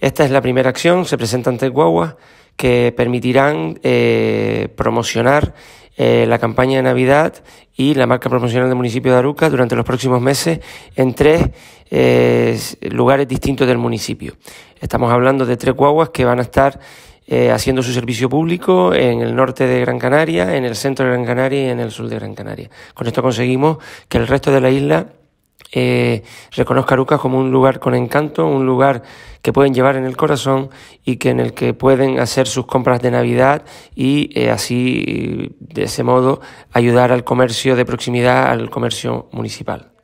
Esta es la primera acción, se presentan tres guaguas que permitirán eh, promocionar eh, la campaña de Navidad y la marca promocional del municipio de Aruca durante los próximos meses en tres eh, lugares distintos del municipio. Estamos hablando de tres guaguas que van a estar haciendo su servicio público en el norte de Gran Canaria, en el centro de Gran Canaria y en el sur de Gran Canaria. Con esto conseguimos que el resto de la isla eh, reconozca a Lucas como un lugar con encanto, un lugar que pueden llevar en el corazón y que en el que pueden hacer sus compras de Navidad y eh, así, de ese modo, ayudar al comercio de proximidad, al comercio municipal.